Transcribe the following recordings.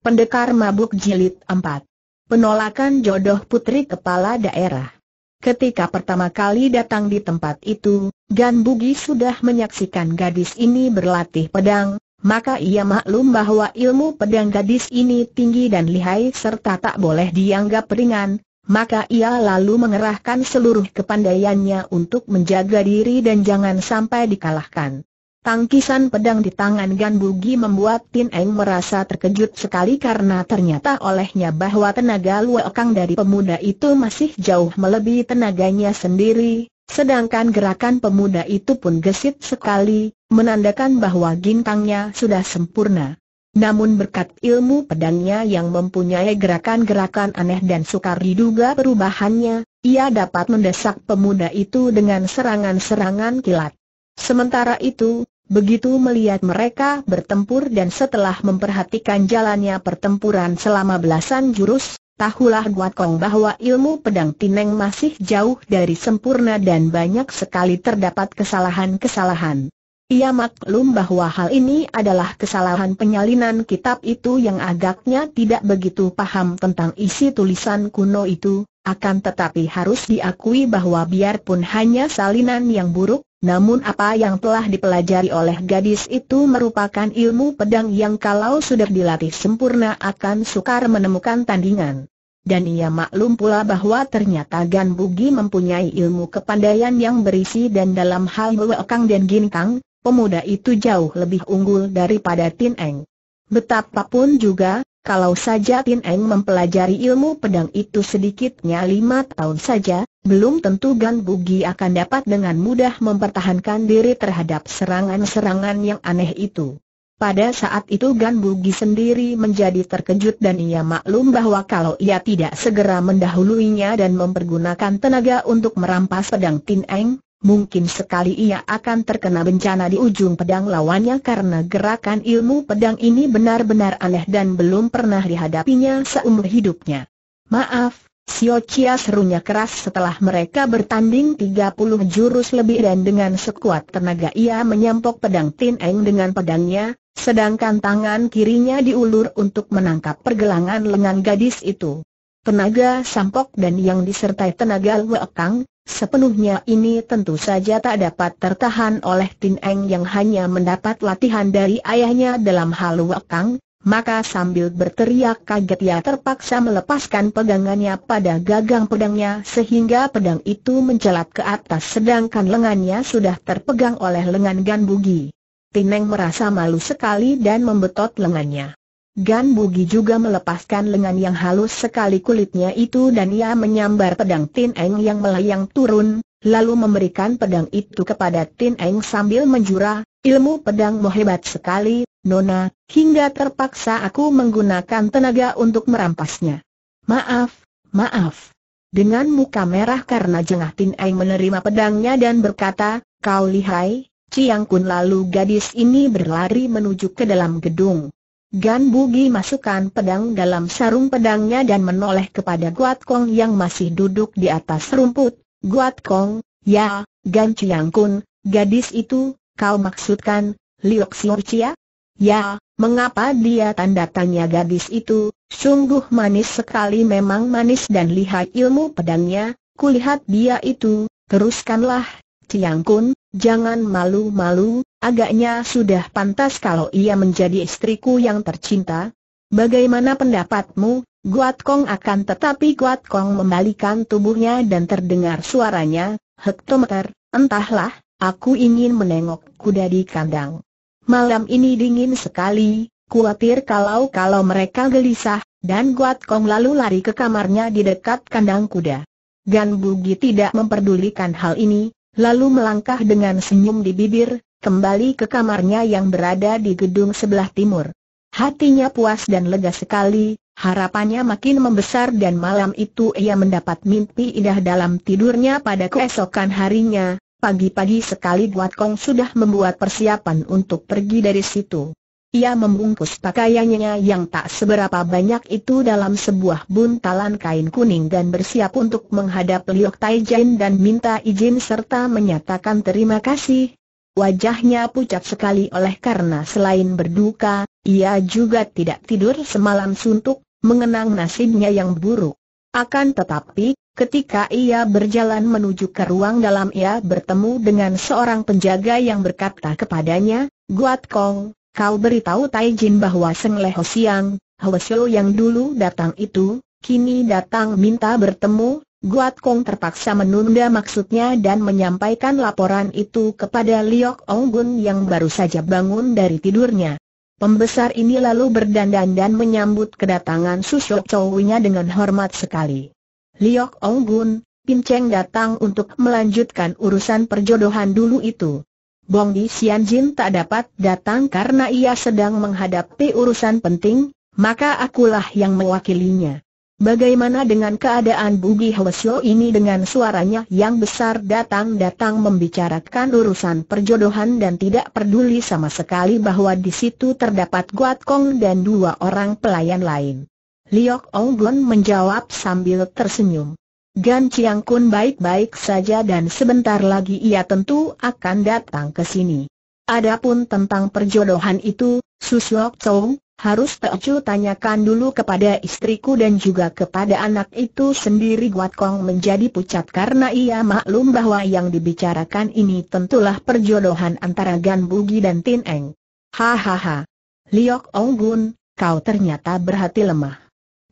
Pendekar Mabuk Jilid 4 Penolakan Jodoh Putri Kepala Daerah Ketika pertama kali datang di tempat itu, Gan Bugi sudah menyaksikan gadis ini berlatih pedang, maka ia maklum bahwa ilmu pedang gadis ini tinggi dan lihai serta tak boleh dianggap ringan, maka ia lalu mengerahkan seluruh kepandaiannya untuk menjaga diri dan jangan sampai dikalahkan. Tangkisan pedang di tangan Gan Bugi membuat Tin Eng merasa terkejut sekali karena ternyata olehnya bahwa tenaga luakang dari pemuda itu masih jauh melebihi tenaganya sendiri, sedangkan gerakan pemuda itu pun gesit sekali, menandakan bahwa gintangnya sudah sempurna. Namun berkat ilmu pedangnya yang mempunyai gerakan-gerakan aneh dan sukar diduga perubahannya, ia dapat mendesak pemuda itu dengan serangan-serangan kilat. Sementara itu, begitu melihat mereka bertempur dan setelah memperhatikan jalannya pertempuran selama belasan jurus, tahulah Guat Kong bahwa ilmu pedang Tineng masih jauh dari sempurna dan banyak sekali terdapat kesalahan-kesalahan. Ia maklum bahwa hal ini adalah kesalahan penyalinan kitab itu yang agaknya tidak begitu paham tentang isi tulisan kuno itu, akan tetapi harus diakui bahwa biarpun hanya salinan yang buruk, namun apa yang telah dipelajari oleh gadis itu merupakan ilmu pedang yang kalau sudah dilatih sempurna akan sukar menemukan tandingan. Dan ia maklum pula bahwa ternyata Gan Bugi mempunyai ilmu kepandaian yang berisi dan dalam hal Wekang dan Ginkang, pemuda itu jauh lebih unggul daripada Tin Eng. Betapapun juga, kalau saja Tin Eng mempelajari ilmu pedang itu sedikitnya lima tahun saja, belum tentu Gan Bugi akan dapat dengan mudah mempertahankan diri terhadap serangan-serangan yang aneh itu. Pada saat itu Gan Bugi sendiri menjadi terkejut dan ia maklum bahwa kalau ia tidak segera mendahuluinya dan mempergunakan tenaga untuk merampas pedang Tin Eng, Mungkin sekali ia akan terkena bencana di ujung pedang lawannya karena gerakan ilmu pedang ini benar-benar aneh dan belum pernah dihadapinya seumur hidupnya. Maaf, Sio Chia serunya keras setelah mereka bertanding tiga puluh jurus lebih dan dengan sekuat tenaga ia menyampok pedang Tin Eng dengan pedangnya, sedangkan tangan kirinya diulur untuk menangkap pergelangan lengan gadis itu. Tenaga sampok dan yang disertai tenaga Kang, sepenuhnya ini tentu saja tak dapat tertahan oleh Tin Eng yang hanya mendapat latihan dari ayahnya dalam hal Kang, maka sambil berteriak kaget ia terpaksa melepaskan pegangannya pada gagang pedangnya sehingga pedang itu mencelat ke atas sedangkan lengannya sudah terpegang oleh lengan Gan Bugi. Tineng merasa malu sekali dan membetot lengannya. Gan Bugi juga melepaskan lengan yang halus sekali kulitnya itu dan ia menyambar pedang Tin Eng yang melayang turun, lalu memberikan pedang itu kepada Tin Eng sambil menjurah, ilmu pedangmu hebat sekali, Nona, hingga terpaksa aku menggunakan tenaga untuk merampasnya. Maaf, maaf. Dengan muka merah karena jengah Tin Eng menerima pedangnya dan berkata, kau lihai, Ciang Kun lalu gadis ini berlari menuju ke dalam gedung. Gan Bugi masukkan pedang dalam sarung pedangnya dan menoleh kepada Guat Kong yang masih duduk di atas rumput. Guat Kong, ya, Gan Chiang Kun, gadis itu, kau maksudkan, Liok Xiorcia? Ya, mengapa dia tanda tanya gadis itu, sungguh manis sekali memang manis dan lihat ilmu pedangnya, kulihat dia itu, teruskanlah, Chiang Kun, jangan malu-malu, Agaknya sudah pantas kalau ia menjadi istriku yang tercinta. Bagaimana pendapatmu? Guat Kong akan tetapi Guat Kong membalikan tubuhnya dan terdengar suaranya, hektometer, entahlah, aku ingin menengok kuda di kandang. Malam ini dingin sekali, kuatir kalau-kalau mereka gelisah, dan Guat Kong lalu lari ke kamarnya di dekat kandang kuda. Gan Bugi tidak memperdulikan hal ini, lalu melangkah dengan senyum di bibir, kembali ke kamarnya yang berada di gedung sebelah timur. Hatinya puas dan lega sekali, harapannya makin membesar dan malam itu ia mendapat mimpi indah dalam tidurnya pada keesokan harinya, pagi-pagi sekali Guat Kong sudah membuat persiapan untuk pergi dari situ. Ia membungkus pakaiannya yang tak seberapa banyak itu dalam sebuah buntalan kain kuning dan bersiap untuk menghadap Liok Taijin dan minta izin serta menyatakan terima kasih Wajahnya pucat sekali oleh karena selain berduka, ia juga tidak tidur semalam suntuk, mengenang nasibnya yang buruk. Akan tetapi, ketika ia berjalan menuju ke ruang dalam ia bertemu dengan seorang penjaga yang berkata kepadanya, Guat Kong, kau beritahu Tai Jin bahwa Seng Leho Siang, Siu yang dulu datang itu, kini datang minta bertemu, Guat Kong terpaksa menunda maksudnya dan menyampaikan laporan itu kepada Liok Ong Gun yang baru saja bangun dari tidurnya. Pembesar ini lalu berdandan dan menyambut kedatangan Susok Chowinya dengan hormat sekali. Liok Ong Gun, Pinceng datang untuk melanjutkan urusan perjodohan dulu itu. Bong Di Jin tak dapat datang karena ia sedang menghadapi urusan penting, maka akulah yang mewakilinya. Bagaimana dengan keadaan Bugi Hwesyo ini dengan suaranya yang besar datang-datang membicarakan urusan perjodohan dan tidak peduli sama sekali bahwa di situ terdapat Guat Kong dan dua orang pelayan lain. Liok Ong Gun menjawab sambil tersenyum. Gan Chiang Kun baik-baik saja dan sebentar lagi ia tentu akan datang ke sini. Adapun tentang perjodohan itu, Susyok Chong, harus Teocu tanyakan dulu kepada istriku dan juga kepada anak itu sendiri Guat Kong menjadi pucat karena ia maklum bahwa yang dibicarakan ini tentulah perjodohan antara Gan Bugi dan Tin Eng. Hahaha. Liok Ong Gun, kau ternyata berhati lemah.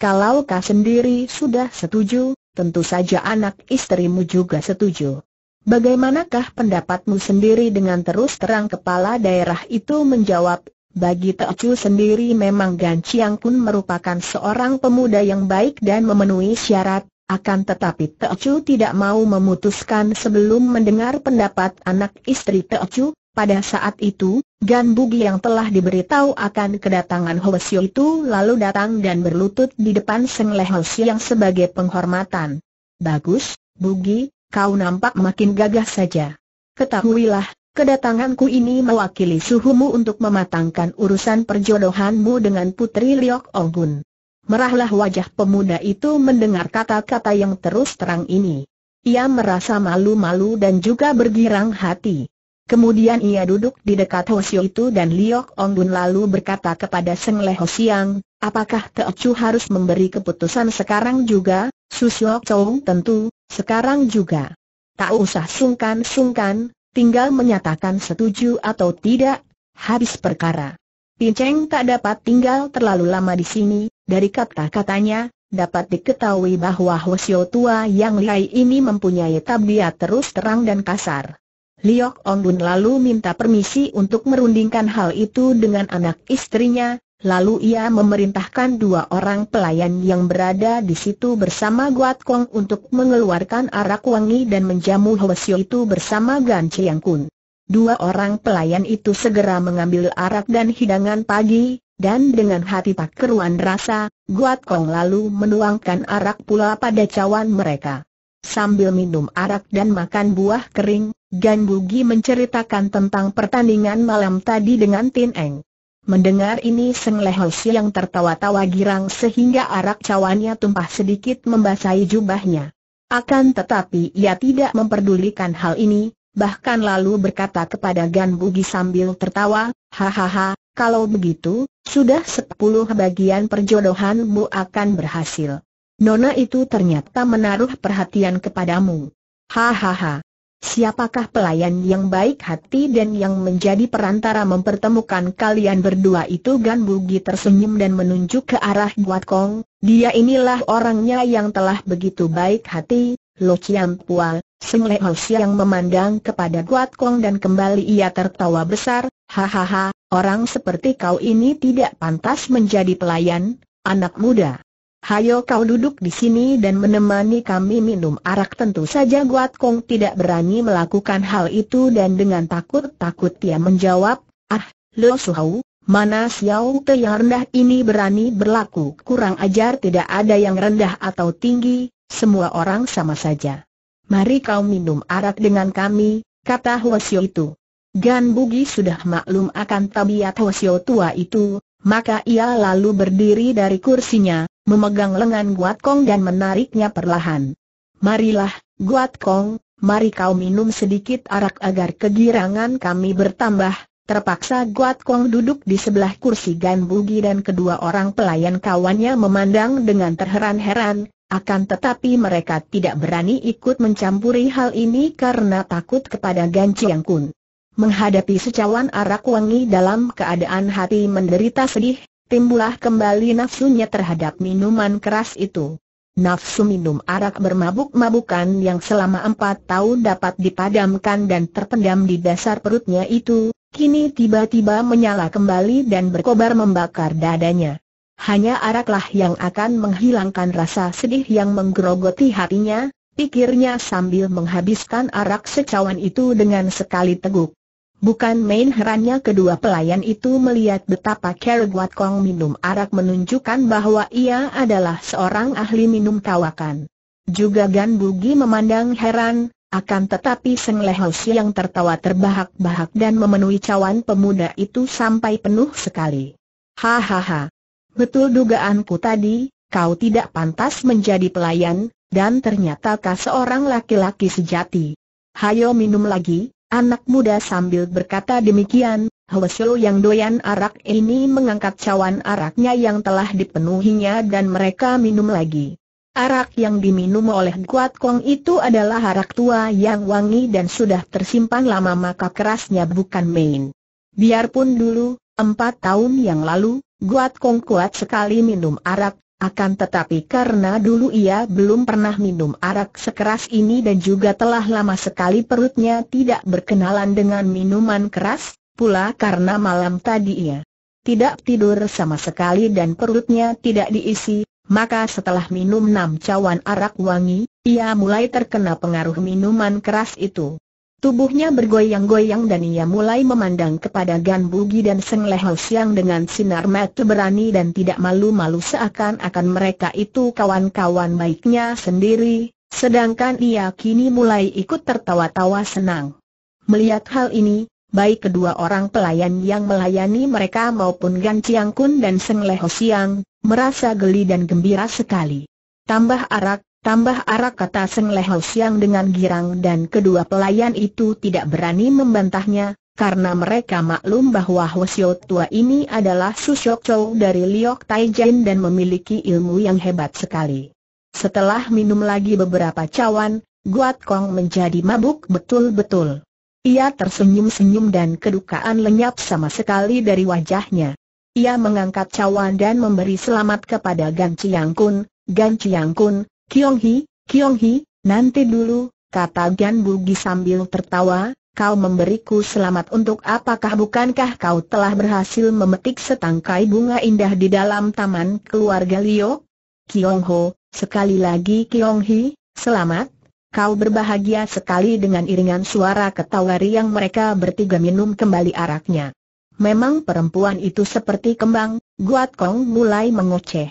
Kalau kau sendiri sudah setuju, tentu saja anak istrimu juga setuju. Bagaimanakah pendapatmu sendiri dengan terus terang kepala daerah itu menjawab bagi Teochu sendiri memang Gan Chiang Kun merupakan seorang pemuda yang baik dan memenuhi syarat, akan tetapi Teochu tidak mau memutuskan sebelum mendengar pendapat anak istri Teochu. pada saat itu, Gan Bugi yang telah diberitahu akan kedatangan Hwasyo itu lalu datang dan berlutut di depan Seng Le yang sebagai penghormatan. Bagus, Bugi, kau nampak makin gagah saja. Ketahuilah, Kedatanganku ini mewakili suhumu untuk mematangkan urusan perjodohanmu dengan Putri Liok Onggun. Merahlah wajah pemuda itu mendengar kata-kata yang terus terang ini. Ia merasa malu-malu dan juga bergirang hati. Kemudian ia duduk di dekat Hosio itu dan Liok Ongun lalu berkata kepada Seng Leho Siang, apakah Teocu harus memberi keputusan sekarang juga, Susio Chong tentu, sekarang juga. Tak usah sungkan-sungkan, tinggal menyatakan setuju atau tidak, habis perkara. Pinceng tak dapat tinggal terlalu lama di sini, dari kata-katanya, dapat diketahui bahwa Hosio tua yang lihai ini mempunyai tabiat terus terang dan kasar. Liok Bun lalu minta permisi untuk merundingkan hal itu dengan anak istrinya, Lalu ia memerintahkan dua orang pelayan yang berada di situ bersama Guat Kong untuk mengeluarkan arak wangi dan menjamu Hwasyo itu bersama Gan Chiang Kun. Dua orang pelayan itu segera mengambil arak dan hidangan pagi, dan dengan hati tak keruan rasa, Guat Kong lalu menuangkan arak pula pada cawan mereka. Sambil minum arak dan makan buah kering, Gan Bugi menceritakan tentang pertandingan malam tadi dengan Tin Eng. Mendengar ini Seng Lehosi yang tertawa-tawa girang sehingga arak cawannya tumpah sedikit membasahi jubahnya. Akan tetapi ia tidak memperdulikan hal ini, bahkan lalu berkata kepada Gan Bugi sambil tertawa, Hahaha, kalau begitu, sudah sepuluh bagian perjodohanmu akan berhasil. Nona itu ternyata menaruh perhatian kepadamu. Hahaha, Siapakah pelayan yang baik hati dan yang menjadi perantara mempertemukan kalian berdua itu Gan Bugi tersenyum dan menunjuk ke arah Guat Kong, dia inilah orangnya yang telah begitu baik hati, Lo Chiang Pua, Seng Ho yang memandang kepada Guat Kong dan kembali ia tertawa besar, hahaha, orang seperti kau ini tidak pantas menjadi pelayan, anak muda. Hayo kau duduk di sini dan menemani kami minum arak Tentu saja Guat Kong tidak berani melakukan hal itu dan dengan takut-takut dia menjawab Ah, Lo Suhau, mana siau Te yang rendah ini berani berlaku Kurang ajar tidak ada yang rendah atau tinggi, semua orang sama saja Mari kau minum arak dengan kami, kata Hwasyo itu Gan Bugi sudah maklum akan tabiat Hwasyo tua itu, maka ia lalu berdiri dari kursinya, memegang lengan Guat Kong dan menariknya perlahan. Marilah, Guat Kong, mari kau minum sedikit arak agar kegirangan kami bertambah. Terpaksa Guat Kong duduk di sebelah kursi Gan Bugi dan kedua orang pelayan kawannya memandang dengan terheran-heran, akan tetapi mereka tidak berani ikut mencampuri hal ini karena takut kepada Gan Chiang Kun. Menghadapi secawan arak wangi dalam keadaan hati menderita sedih, timbullah kembali nafsunya terhadap minuman keras itu. Nafsu minum arak bermabuk-mabukan yang selama empat tahun dapat dipadamkan dan terpendam di dasar perutnya itu, kini tiba-tiba menyala kembali dan berkobar membakar dadanya. Hanya araklah yang akan menghilangkan rasa sedih yang menggerogoti hatinya, pikirnya sambil menghabiskan arak secawan itu dengan sekali teguk. Bukan main herannya kedua pelayan itu melihat betapa Kerr Kong minum arak menunjukkan bahwa ia adalah seorang ahli minum tawakan. Juga Gan Bugi memandang heran, akan tetapi Seng Lehosi yang tertawa terbahak-bahak dan memenuhi cawan pemuda itu sampai penuh sekali. Hahaha. Betul dugaanku tadi, kau tidak pantas menjadi pelayan, dan ternyata kau seorang laki-laki sejati. Hayo minum lagi, Anak muda sambil berkata demikian, Hwesul yang doyan arak ini mengangkat cawan araknya yang telah dipenuhinya dan mereka minum lagi. Arak yang diminum oleh Kuat Kong itu adalah arak tua yang wangi dan sudah tersimpan lama maka kerasnya bukan main. Biarpun dulu, empat tahun yang lalu, Guat Kong kuat sekali minum arak, akan tetapi karena dulu ia belum pernah minum arak sekeras ini dan juga telah lama sekali perutnya tidak berkenalan dengan minuman keras, pula karena malam tadi ia tidak tidur sama sekali dan perutnya tidak diisi, maka setelah minum enam cawan arak wangi, ia mulai terkena pengaruh minuman keras itu. Tubuhnya bergoyang-goyang dan ia mulai memandang kepada Gan Bugi dan Seng Leho Siang dengan sinar mata berani dan tidak malu-malu seakan-akan mereka itu kawan-kawan baiknya sendiri, sedangkan ia kini mulai ikut tertawa-tawa senang. Melihat hal ini, baik kedua orang pelayan yang melayani mereka maupun Gan Chiang Kun dan Seng Leho Siang, merasa geli dan gembira sekali. Tambah arak, Tambah arak kata Seng Leho Siang dengan girang dan kedua pelayan itu tidak berani membantahnya, karena mereka maklum bahwa Hwasyo Tua ini adalah Susyok Chow dari Liok Taijin dan memiliki ilmu yang hebat sekali. Setelah minum lagi beberapa cawan, Guat Kong menjadi mabuk betul-betul. Ia tersenyum-senyum dan kedukaan lenyap sama sekali dari wajahnya. Ia mengangkat cawan dan memberi selamat kepada Gan Chiang Kun, Gan Chiang Kun, Kiong Hi, Kiong Hi, nanti dulu, kata Gan Bugi sambil tertawa, kau memberiku selamat untuk apakah bukankah kau telah berhasil memetik setangkai bunga indah di dalam taman keluarga Liu? Kiong Ho, sekali lagi Kiong Hi, selamat. Kau berbahagia sekali dengan iringan suara ketawa riang mereka bertiga minum kembali araknya. Memang perempuan itu seperti kembang, Guat Kong mulai mengoceh.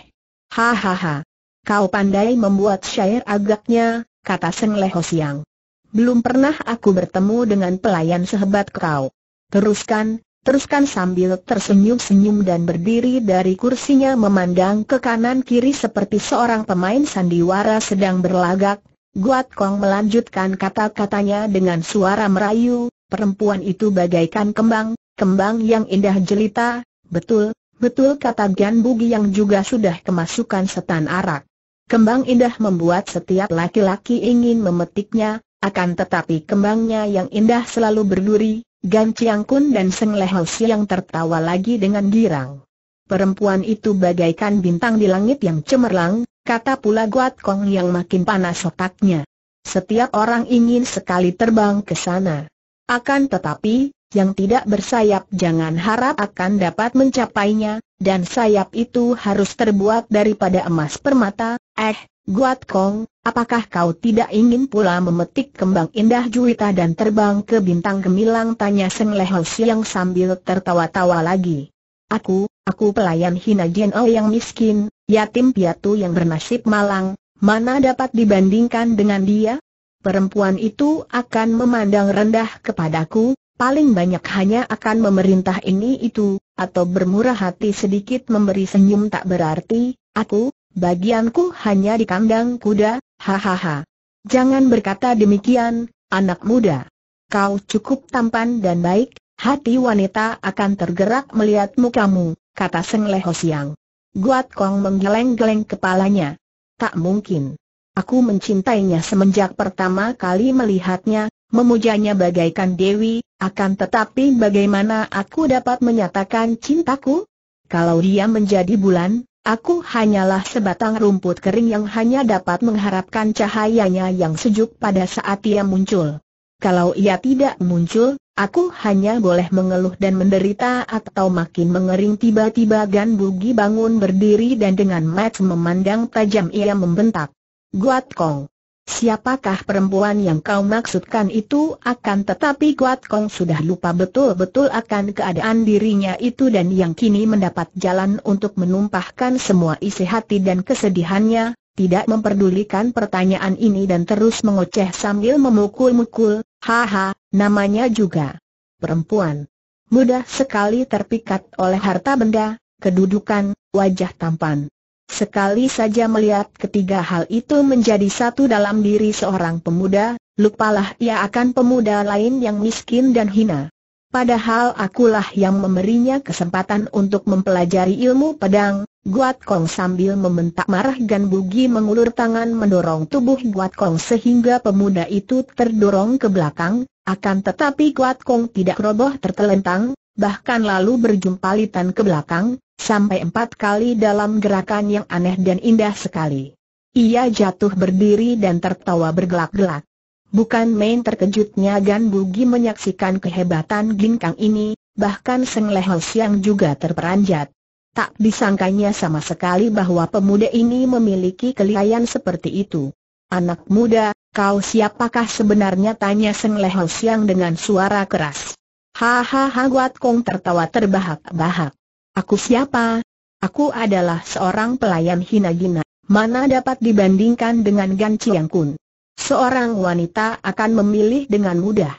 Hahaha, Kau pandai membuat syair agaknya, kata Seng Leho Siang. Belum pernah aku bertemu dengan pelayan sehebat kau. Teruskan, teruskan sambil tersenyum-senyum dan berdiri dari kursinya memandang ke kanan kiri seperti seorang pemain sandiwara sedang berlagak. Guat Kong melanjutkan kata-katanya dengan suara merayu, perempuan itu bagaikan kembang, kembang yang indah jelita, betul, betul kata Gan Bugi yang juga sudah kemasukan setan arak. Kembang indah membuat setiap laki-laki ingin memetiknya, akan tetapi kembangnya yang indah selalu berduri, Gan Chiang Kun dan Seng Lehau Siang tertawa lagi dengan girang. Perempuan itu bagaikan bintang di langit yang cemerlang, kata pula Guat Kong yang makin panas otaknya. Setiap orang ingin sekali terbang ke sana. Akan tetapi, yang tidak bersayap jangan harap akan dapat mencapainya, dan sayap itu harus terbuat daripada emas permata, eh, Guat Kong, apakah kau tidak ingin pula memetik kembang indah juwita dan terbang ke bintang gemilang tanya Seng Leho Siang sambil tertawa-tawa lagi. Aku, aku pelayan Hina Jien O yang miskin, yatim piatu yang bernasib malang, mana dapat dibandingkan dengan dia? Perempuan itu akan memandang rendah kepadaku, paling banyak hanya akan memerintah ini itu, atau bermurah hati sedikit memberi senyum tak berarti, aku, bagianku hanya di kandang kuda, hahaha. Jangan berkata demikian, anak muda. Kau cukup tampan dan baik, hati wanita akan tergerak melihat mukamu, kata Seng Leho Siang. Guat Kong menggeleng-geleng kepalanya. Tak mungkin. Aku mencintainya semenjak pertama kali melihatnya, memujanya bagaikan Dewi, akan tetapi bagaimana aku dapat menyatakan cintaku? Kalau dia menjadi bulan, aku hanyalah sebatang rumput kering yang hanya dapat mengharapkan cahayanya yang sejuk pada saat ia muncul. Kalau ia tidak muncul, Aku hanya boleh mengeluh dan menderita atau makin mengering tiba-tiba Gan Bugi bangun berdiri dan dengan mat memandang tajam ia membentak. Guat Kong. Siapakah perempuan yang kau maksudkan itu akan tetapi Kuat Kong sudah lupa betul-betul akan keadaan dirinya itu dan yang kini mendapat jalan untuk menumpahkan semua isi hati dan kesedihannya, tidak memperdulikan pertanyaan ini dan terus mengoceh sambil memukul-mukul, haha, namanya juga perempuan. Mudah sekali terpikat oleh harta benda, kedudukan, wajah tampan. Sekali saja melihat ketiga hal itu menjadi satu dalam diri seorang pemuda, lupalah ia akan pemuda lain yang miskin dan hina. Padahal akulah yang memberinya kesempatan untuk mempelajari ilmu pedang, Guat Kong sambil membentak marah dan Bugi mengulur tangan mendorong tubuh Guat Kong sehingga pemuda itu terdorong ke belakang, akan tetapi Guat Kong tidak roboh tertelentang, bahkan lalu berjumpalitan ke belakang, sampai empat kali dalam gerakan yang aneh dan indah sekali. Ia jatuh berdiri dan tertawa bergelak-gelak. Bukan main terkejutnya Gan Bugi menyaksikan kehebatan ginkang ini, bahkan Seng Lehel Siang juga terperanjat. Tak disangkanya sama sekali bahwa pemuda ini memiliki kelihayan seperti itu. Anak muda, kau siapakah sebenarnya tanya Seng Lehel Siang dengan suara keras. Hahaha Guat Kong tertawa terbahak-bahak. Aku siapa? Aku adalah seorang pelayan hina hina-gina. mana dapat dibandingkan dengan Gan Chiang Kun. Seorang wanita akan memilih dengan mudah.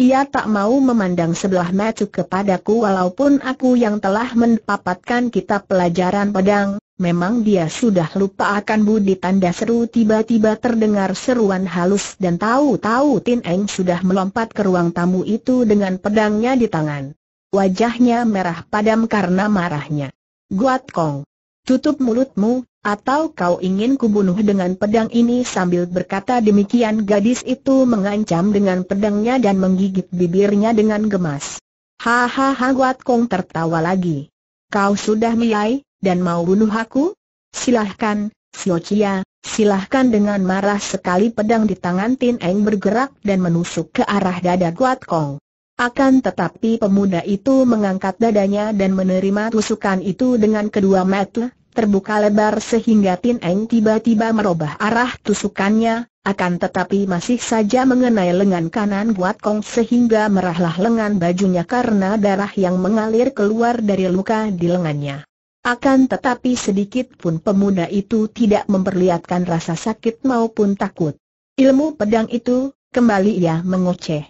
Ia tak mau memandang sebelah mata kepadaku walaupun aku yang telah mendapatkan kitab pelajaran pedang, memang dia sudah lupa akan budi tanda seru tiba-tiba terdengar seruan halus dan tahu-tahu Tin Eng sudah melompat ke ruang tamu itu dengan pedangnya di tangan. Wajahnya merah padam karena marahnya. Guat Kong. Tutup mulutmu, atau kau ingin kubunuh dengan pedang ini sambil berkata demikian gadis itu mengancam dengan pedangnya dan menggigit bibirnya dengan gemas. Hahaha Guat Kong tertawa lagi. Kau sudah miai, dan mau bunuh aku? Silahkan, Siocia, silahkan dengan marah sekali pedang di tangan Tin Eng bergerak dan menusuk ke arah dada Guat Kong. Akan tetapi pemuda itu mengangkat dadanya dan menerima tusukan itu dengan kedua mata, terbuka lebar sehingga Tin Eng tiba-tiba merubah arah tusukannya, akan tetapi masih saja mengenai lengan kanan Guat Kong sehingga merahlah lengan bajunya karena darah yang mengalir keluar dari luka di lengannya. Akan tetapi sedikit pun pemuda itu tidak memperlihatkan rasa sakit maupun takut. Ilmu pedang itu, kembali ia mengoceh.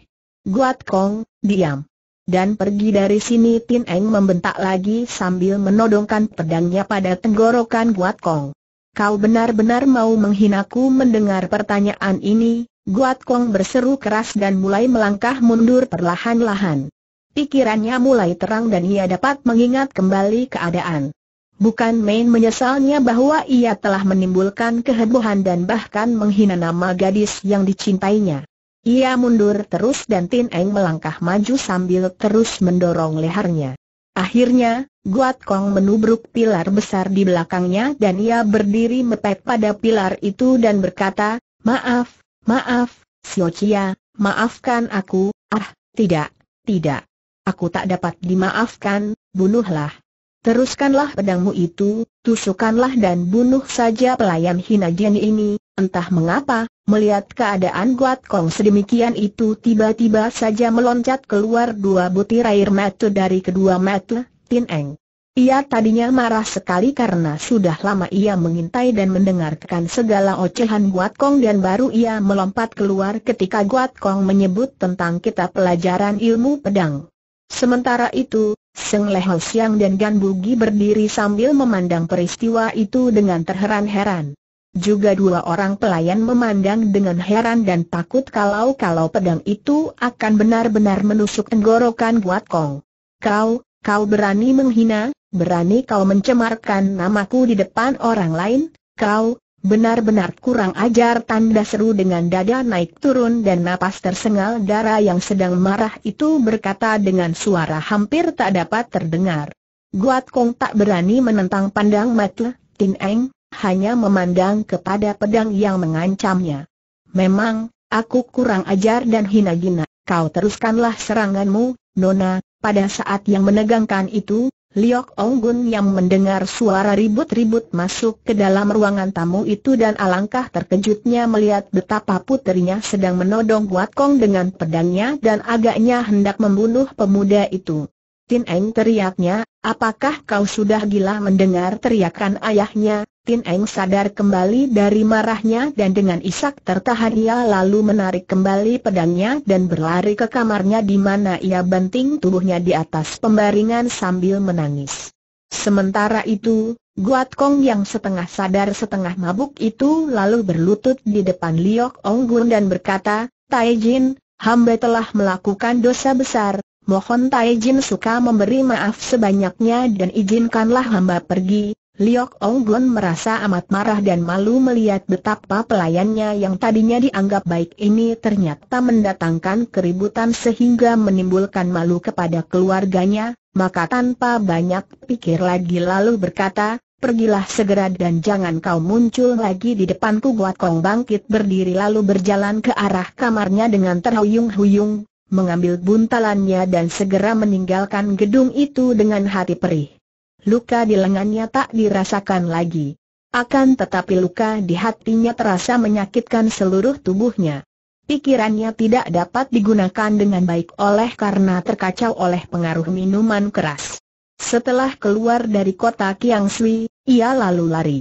Guat Kong, diam. Dan pergi dari sini Tin Eng membentak lagi sambil menodongkan pedangnya pada tenggorokan Guat Kong. Kau benar-benar mau menghinaku mendengar pertanyaan ini, Guat Kong berseru keras dan mulai melangkah mundur perlahan-lahan. Pikirannya mulai terang dan ia dapat mengingat kembali keadaan. Bukan main menyesalnya bahwa ia telah menimbulkan kehebohan dan bahkan menghina nama gadis yang dicintainya. Ia mundur terus dan Tin Eng melangkah maju sambil terus mendorong lehernya. Akhirnya, Guat Kong menubruk pilar besar di belakangnya dan ia berdiri mepet pada pilar itu dan berkata, Maaf, maaf, Sio Chia, maafkan aku, ah, tidak, tidak. Aku tak dapat dimaafkan, bunuhlah. Teruskanlah pedangmu itu, tusukanlah dan bunuh saja pelayan hina Jin ini, Entah mengapa, melihat keadaan Guat Kong sedemikian itu tiba-tiba saja meloncat keluar dua butir air mata dari kedua mata, Tin Eng. Ia tadinya marah sekali karena sudah lama ia mengintai dan mendengarkan segala ocehan Guat Kong dan baru ia melompat keluar ketika Guat Kong menyebut tentang kitab pelajaran ilmu pedang. Sementara itu, Seng Le Ho Siang dan Gan Bugi berdiri sambil memandang peristiwa itu dengan terheran-heran juga dua orang pelayan memandang dengan heran dan takut kalau-kalau pedang itu akan benar-benar menusuk tenggorokan Guat Kong. Kau, kau berani menghina, berani kau mencemarkan namaku di depan orang lain, kau, benar-benar kurang ajar tanda seru dengan dada naik turun dan napas tersengal darah yang sedang marah itu berkata dengan suara hampir tak dapat terdengar. Guat Kong tak berani menentang pandang mata, Tin Eng, hanya memandang kepada pedang yang mengancamnya. Memang, aku kurang ajar dan hina gina, kau teruskanlah seranganmu, Nona, pada saat yang menegangkan itu, Liok Onggun yang mendengar suara ribut-ribut masuk ke dalam ruangan tamu itu dan alangkah terkejutnya melihat betapa putrinya sedang menodong Wat Kong dengan pedangnya dan agaknya hendak membunuh pemuda itu. Tin Eng teriaknya, apakah kau sudah gila mendengar teriakan ayahnya, Tin Eng sadar kembali dari marahnya dan dengan isak tertahan ia lalu menarik kembali pedangnya dan berlari ke kamarnya di mana ia banting tubuhnya di atas pembaringan sambil menangis. Sementara itu, Guat Kong yang setengah sadar setengah mabuk itu lalu berlutut di depan Liok Ong Gun dan berkata, Tai Jin, hamba telah melakukan dosa besar, mohon Tai Jin suka memberi maaf sebanyaknya dan izinkanlah hamba pergi, Liok Guan merasa amat marah dan malu melihat betapa pelayannya yang tadinya dianggap baik ini ternyata mendatangkan keributan sehingga menimbulkan malu kepada keluarganya, maka tanpa banyak pikir lagi lalu berkata, Pergilah segera dan jangan kau muncul lagi di depanku buat kong bangkit berdiri lalu berjalan ke arah kamarnya dengan terhuyung-huyung, mengambil buntalannya dan segera meninggalkan gedung itu dengan hati perih luka di lengannya tak dirasakan lagi. Akan tetapi luka di hatinya terasa menyakitkan seluruh tubuhnya. Pikirannya tidak dapat digunakan dengan baik oleh karena terkacau oleh pengaruh minuman keras. Setelah keluar dari kota Kiang Sui, ia lalu lari.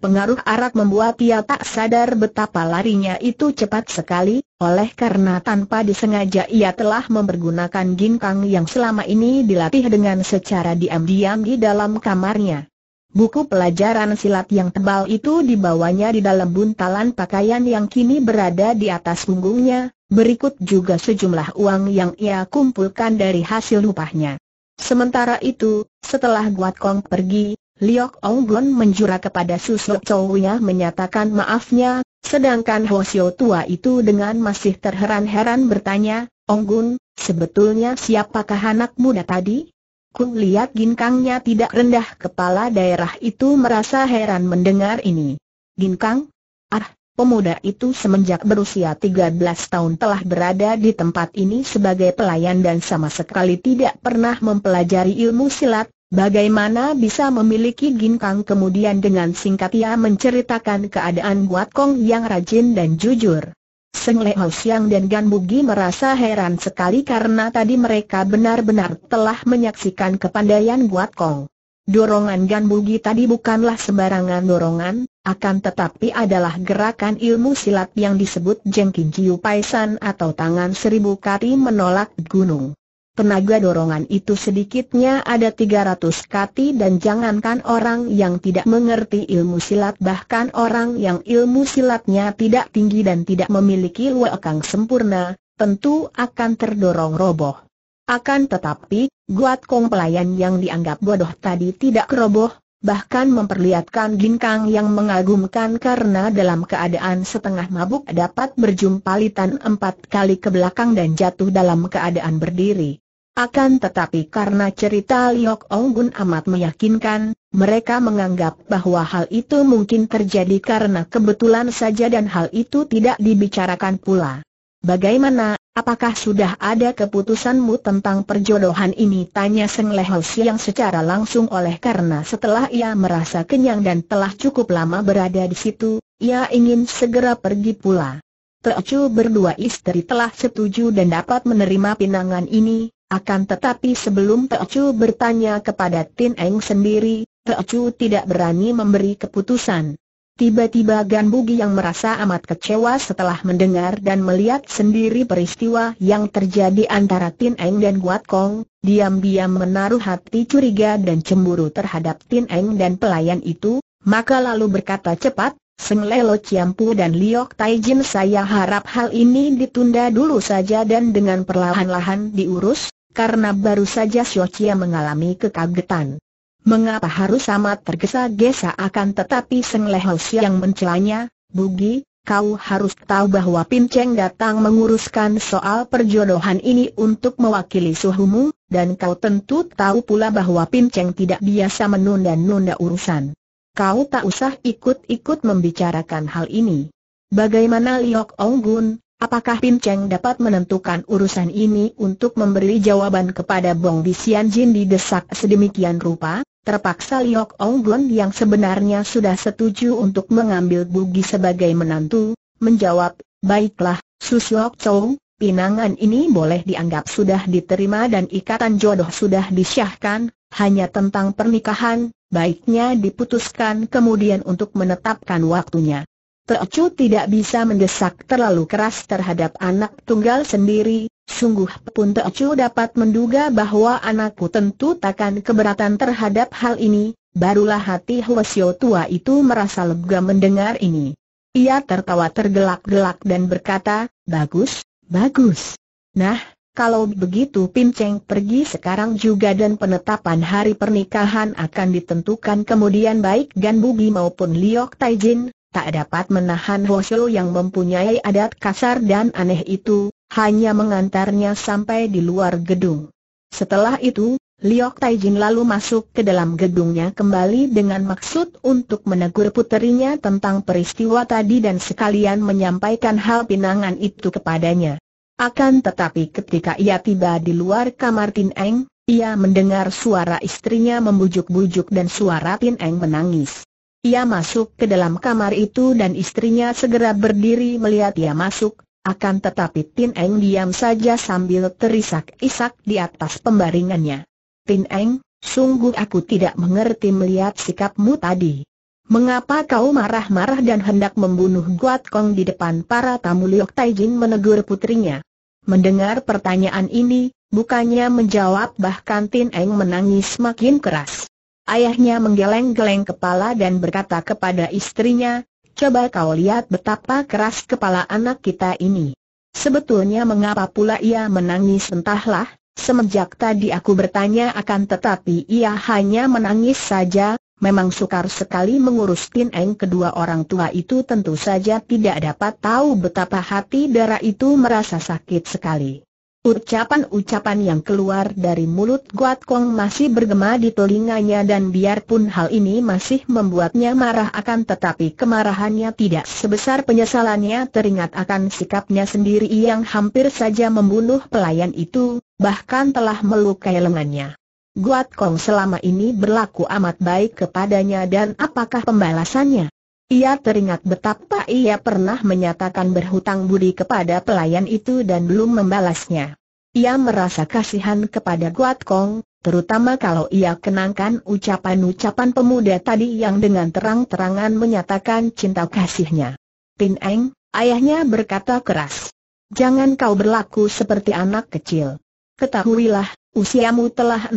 Pengaruh arak membuat ia tak sadar betapa larinya itu cepat sekali, oleh karena tanpa disengaja ia telah mempergunakan ginkang yang selama ini dilatih dengan secara diam-diam di dalam kamarnya. Buku pelajaran silat yang tebal itu dibawanya di dalam buntalan pakaian yang kini berada di atas punggungnya, berikut juga sejumlah uang yang ia kumpulkan dari hasil upahnya. Sementara itu, setelah Guat Kong pergi, Liok Ong Onggon menjura kepada Susok cowoknya menyatakan maafnya, sedangkan Hosio tua itu dengan masih terheran-heran bertanya, Ong Onggun, sebetulnya siapakah anak muda tadi? Ku lihat Ginkangnya tidak rendah kepala daerah itu merasa heran mendengar ini. Ginkang? Ah, pemuda itu semenjak berusia 13 tahun telah berada di tempat ini sebagai pelayan dan sama sekali tidak pernah mempelajari ilmu silat, Bagaimana bisa memiliki ginkang kemudian dengan singkat ia menceritakan keadaan Guat Kong yang rajin dan jujur. Seng Leo Siang dan Gan Bugi merasa heran sekali karena tadi mereka benar-benar telah menyaksikan kepandaian Guat Kong. Dorongan Gan Bugi tadi bukanlah sembarangan dorongan, akan tetapi adalah gerakan ilmu silat yang disebut Jengkin Jiu Paisan atau tangan seribu Kati menolak gunung. Tenaga dorongan itu sedikitnya ada 300 kati dan jangankan orang yang tidak mengerti ilmu silat bahkan orang yang ilmu silatnya tidak tinggi dan tidak memiliki luakang sempurna, tentu akan terdorong roboh. Akan tetapi, Guat Kong pelayan yang dianggap bodoh tadi tidak roboh, bahkan memperlihatkan ginkang yang mengagumkan karena dalam keadaan setengah mabuk dapat berjumpa litan empat kali ke belakang dan jatuh dalam keadaan berdiri. Akan tetapi karena cerita Liok Onggun amat meyakinkan, mereka menganggap bahwa hal itu mungkin terjadi karena kebetulan saja dan hal itu tidak dibicarakan pula. Bagaimana Apakah sudah ada keputusanmu tentang perjodohan ini? Tanya Seng Lehos yang secara langsung oleh karena setelah ia merasa kenyang dan telah cukup lama berada di situ, ia ingin segera pergi pula. Teocu berdua istri telah setuju dan dapat menerima pinangan ini, akan tetapi sebelum Teocu bertanya kepada Tin Eng sendiri, Teocu tidak berani memberi keputusan. Tiba-tiba Gan Bugi yang merasa amat kecewa setelah mendengar dan melihat sendiri peristiwa yang terjadi antara Tin Eng dan Guat Kong, diam-diam menaruh hati curiga dan cemburu terhadap Tin Eng dan pelayan itu, maka lalu berkata cepat, Seng Lelo Ciampu dan Liok Taijin saya harap hal ini ditunda dulu saja dan dengan perlahan-lahan diurus, karena baru saja Xiao Chia mengalami kekagetan. Mengapa harus amat tergesa-gesa akan tetapi Seng Lehos yang mencelanya, Bugi, kau harus tahu bahwa Pinceng datang menguruskan soal perjodohan ini untuk mewakili suhumu, dan kau tentu tahu pula bahwa Pinceng tidak biasa menunda-nunda urusan. Kau tak usah ikut-ikut membicarakan hal ini. Bagaimana Liok Ong Gun, Apakah Pin Cheng dapat menentukan urusan ini untuk memberi jawaban kepada Bong Bisian Jin di desak sedemikian rupa? Terpaksa Liok Gun yang sebenarnya sudah setuju untuk mengambil Bugi sebagai menantu, menjawab, baiklah, Susiok Chow, pinangan ini boleh dianggap sudah diterima dan ikatan jodoh sudah disyahkan, hanya tentang pernikahan, baiknya diputuskan kemudian untuk menetapkan waktunya. Teocu tidak bisa mendesak terlalu keras terhadap anak tunggal sendiri, sungguh pun Teocu dapat menduga bahwa anakku tentu takkan keberatan terhadap hal ini, barulah hati Huasio tua itu merasa lega mendengar ini. Ia tertawa tergelak-gelak dan berkata, bagus, bagus. Nah, kalau begitu Pinceng pergi sekarang juga dan penetapan hari pernikahan akan ditentukan kemudian baik Gan Bugi maupun Liok Taijin, tak dapat menahan Hoshu yang mempunyai adat kasar dan aneh itu, hanya mengantarnya sampai di luar gedung. Setelah itu, Liok Taijin lalu masuk ke dalam gedungnya kembali dengan maksud untuk menegur puterinya tentang peristiwa tadi dan sekalian menyampaikan hal pinangan itu kepadanya. Akan tetapi ketika ia tiba di luar kamar Tin Eng, ia mendengar suara istrinya membujuk-bujuk dan suara Tin Eng menangis. Ia masuk ke dalam kamar itu dan istrinya segera berdiri melihat ia masuk, akan tetapi Tin Eng diam saja sambil terisak-isak di atas pembaringannya. Tin Eng, sungguh aku tidak mengerti melihat sikapmu tadi. Mengapa kau marah-marah dan hendak membunuh Guat Kong di depan para tamu Liok Taijin menegur putrinya? Mendengar pertanyaan ini, bukannya menjawab bahkan Tin Eng menangis makin keras. Ayahnya menggeleng-geleng kepala dan berkata kepada istrinya, Coba kau lihat betapa keras kepala anak kita ini. Sebetulnya mengapa pula ia menangis entahlah, semenjak tadi aku bertanya akan tetapi ia hanya menangis saja, memang sukar sekali mengurus pineng kedua orang tua itu tentu saja tidak dapat tahu betapa hati darah itu merasa sakit sekali. Ucapan-ucapan yang keluar dari mulut Guat Kong masih bergema di telinganya dan biarpun hal ini masih membuatnya marah akan tetapi kemarahannya tidak sebesar penyesalannya teringat akan sikapnya sendiri yang hampir saja membunuh pelayan itu, bahkan telah melukai lengannya. Guat Kong selama ini berlaku amat baik kepadanya dan apakah pembalasannya? Ia teringat betapa ia pernah menyatakan berhutang budi kepada pelayan itu dan belum membalasnya. Ia merasa kasihan kepada Guat Kong, terutama kalau ia kenangkan ucapan-ucapan pemuda tadi yang dengan terang-terangan menyatakan cinta kasihnya. Pin Eng, ayahnya berkata keras. Jangan kau berlaku seperti anak kecil. Ketahuilah, usiamu telah 16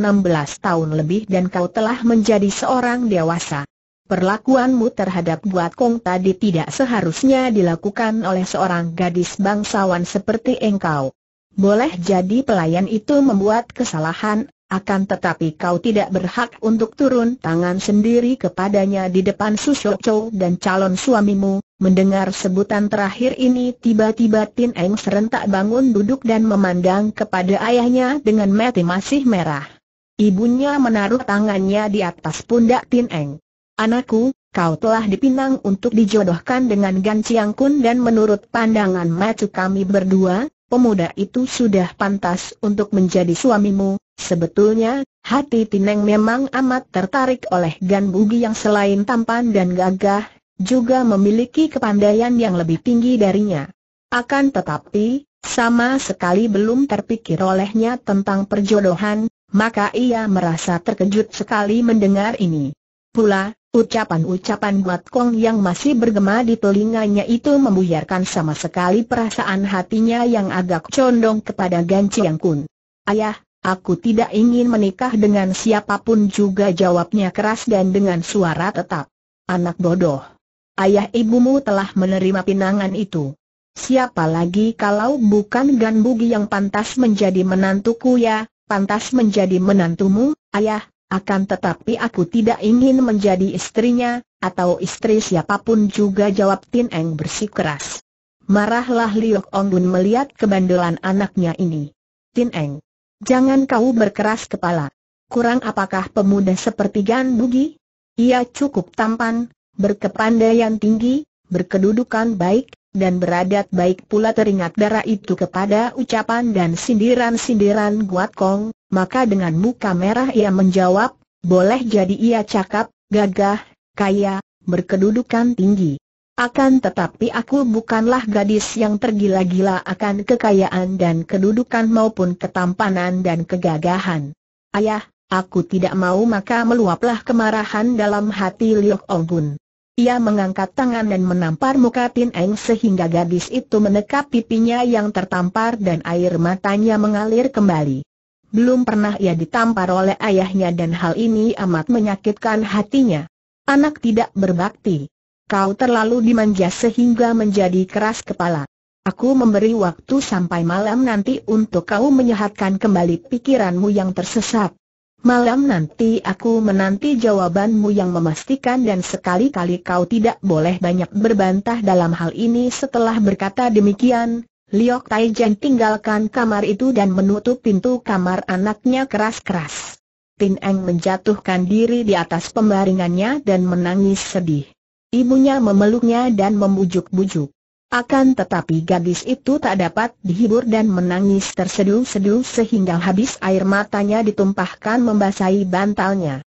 tahun lebih dan kau telah menjadi seorang dewasa. Perlakuanmu terhadap Buat Kong tadi tidak seharusnya dilakukan oleh seorang gadis bangsawan seperti engkau. Boleh jadi pelayan itu membuat kesalahan, akan tetapi kau tidak berhak untuk turun tangan sendiri kepadanya di depan Susyo dan calon suamimu. Mendengar sebutan terakhir ini tiba-tiba Tin Eng serentak bangun duduk dan memandang kepada ayahnya dengan mati masih merah. Ibunya menaruh tangannya di atas pundak Tin Eng. Anakku, kau telah dipinang untuk dijodohkan dengan Gan Chiang Kun dan menurut pandangan macu kami berdua, pemuda itu sudah pantas untuk menjadi suamimu. Sebetulnya, hati Tineng memang amat tertarik oleh Gan Bugi yang selain tampan dan gagah, juga memiliki kepandaian yang lebih tinggi darinya. Akan tetapi, sama sekali belum terpikir olehnya tentang perjodohan, maka ia merasa terkejut sekali mendengar ini. Pula, Ucapan-ucapan Buat Kong yang masih bergema di telinganya itu membuyarkan sama sekali perasaan hatinya yang agak condong kepada Gan Chiang Kun. Ayah, aku tidak ingin menikah dengan siapapun juga jawabnya keras dan dengan suara tetap. Anak bodoh. Ayah ibumu telah menerima pinangan itu. Siapa lagi kalau bukan Gan Bugi yang pantas menjadi menantuku ya, pantas menjadi menantumu, ayah, akan tetapi aku tidak ingin menjadi istrinya, atau istri siapapun juga jawab Tin Eng bersikeras. Marahlah Liok Bun melihat kebandelan anaknya ini. Tin Eng, jangan kau berkeras kepala. Kurang apakah pemuda seperti Gan Bugi? Ia cukup tampan, berkepandaian tinggi, berkedudukan baik, dan beradat baik pula teringat darah itu kepada ucapan dan sindiran-sindiran Guat Kong, maka dengan muka merah ia menjawab, boleh jadi ia cakap, gagah, kaya, berkedudukan tinggi. Akan tetapi aku bukanlah gadis yang tergila-gila akan kekayaan dan kedudukan maupun ketampanan dan kegagahan. Ayah, aku tidak mau maka meluaplah kemarahan dalam hati Liok Ogun. Ia mengangkat tangan dan menampar muka Tin Eng sehingga gadis itu menekap pipinya yang tertampar dan air matanya mengalir kembali belum pernah ia ditampar oleh ayahnya dan hal ini amat menyakitkan hatinya. Anak tidak berbakti. Kau terlalu dimanja sehingga menjadi keras kepala. Aku memberi waktu sampai malam nanti untuk kau menyehatkan kembali pikiranmu yang tersesat. Malam nanti aku menanti jawabanmu yang memastikan dan sekali-kali kau tidak boleh banyak berbantah dalam hal ini setelah berkata demikian, Liok Taijen tinggalkan kamar itu dan menutup pintu kamar anaknya keras-keras. Tin Eng menjatuhkan diri di atas pembaringannya dan menangis sedih. Ibunya memeluknya dan membujuk-bujuk. Akan tetapi gadis itu tak dapat dihibur dan menangis terseduh-seduh sehingga habis air matanya ditumpahkan membasahi bantalnya.